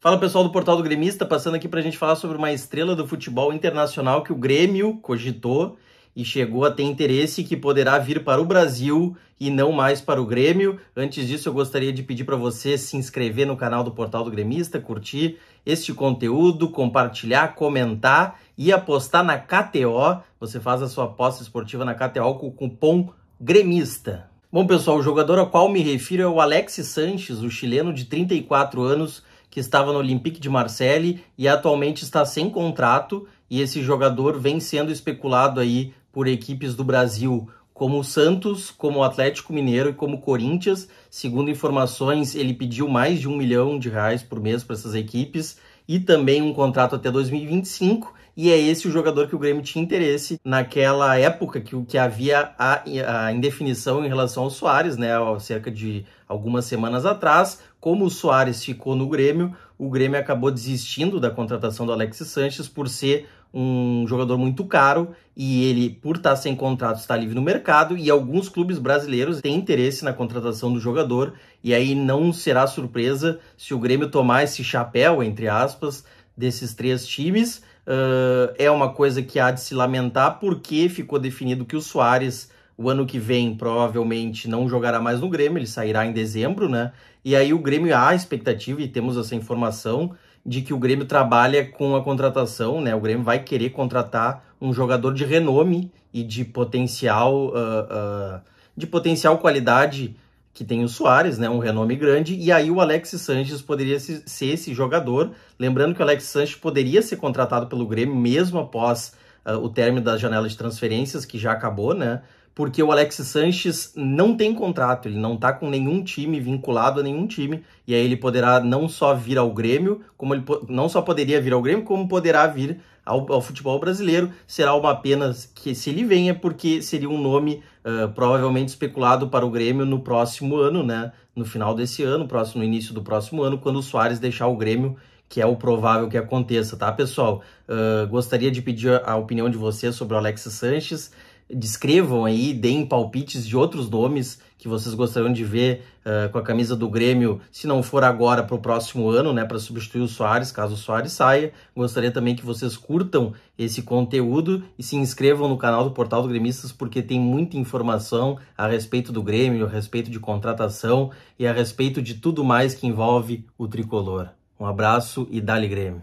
Fala pessoal do Portal do Gremista, passando aqui para a gente falar sobre uma estrela do futebol internacional que o Grêmio cogitou e chegou a ter interesse que poderá vir para o Brasil e não mais para o Grêmio. Antes disso, eu gostaria de pedir para você se inscrever no canal do Portal do Gremista, curtir este conteúdo, compartilhar, comentar e apostar na KTO. Você faz a sua aposta esportiva na KTO com o cupom GREMISTA. Bom, pessoal, o jogador ao qual me refiro é o Alex Sanches, o chileno de 34 anos, que estava no Olympique de Marseille e atualmente está sem contrato, e esse jogador vem sendo especulado aí por equipes do Brasil, como o Santos, como o Atlético Mineiro e como o Corinthians. Segundo informações, ele pediu mais de um milhão de reais por mês para essas equipes e também um contrato até 2025. E é esse o jogador que o Grêmio tinha interesse naquela época que, que havia a, a indefinição em relação ao Soares, né? Cerca de algumas semanas atrás. Como o Soares ficou no Grêmio, o Grêmio acabou desistindo da contratação do Alex Sanches por ser um jogador muito caro e ele, por estar tá sem contrato, está livre no mercado e alguns clubes brasileiros têm interesse na contratação do jogador e aí não será surpresa se o Grêmio tomar esse chapéu, entre aspas, desses três times. Uh, é uma coisa que há de se lamentar porque ficou definido que o Soares o ano que vem provavelmente não jogará mais no Grêmio, ele sairá em dezembro, né? E aí o Grêmio há expectativa e temos essa informação de que o Grêmio trabalha com a contratação, né? O Grêmio vai querer contratar um jogador de renome e de potencial, uh, uh, de potencial qualidade que tem o Soares, né? Um renome grande. E aí o Alex Sanches poderia ser esse jogador. Lembrando que o Alex Sanches poderia ser contratado pelo Grêmio mesmo após uh, o término da janela de transferências que já acabou, né? porque o Alex Sanches não tem contrato, ele não está com nenhum time vinculado a nenhum time, e aí ele poderá não só vir ao Grêmio, como ele não só poderia vir ao Grêmio, como poderá vir ao, ao futebol brasileiro. Será uma pena que se ele venha, porque seria um nome uh, provavelmente especulado para o Grêmio no próximo ano, né? No final desse ano, próximo, no início do próximo ano, quando o Soares deixar o Grêmio que é o provável que aconteça, tá, pessoal? Uh, gostaria de pedir a opinião de vocês sobre o Alex Sanches descrevam aí, deem palpites de outros nomes que vocês gostariam de ver uh, com a camisa do Grêmio, se não for agora para o próximo ano, né, para substituir o Soares, caso o Soares saia. Gostaria também que vocês curtam esse conteúdo e se inscrevam no canal do Portal do Grêmistas porque tem muita informação a respeito do Grêmio, a respeito de contratação e a respeito de tudo mais que envolve o tricolor. Um abraço e dale Grêmio!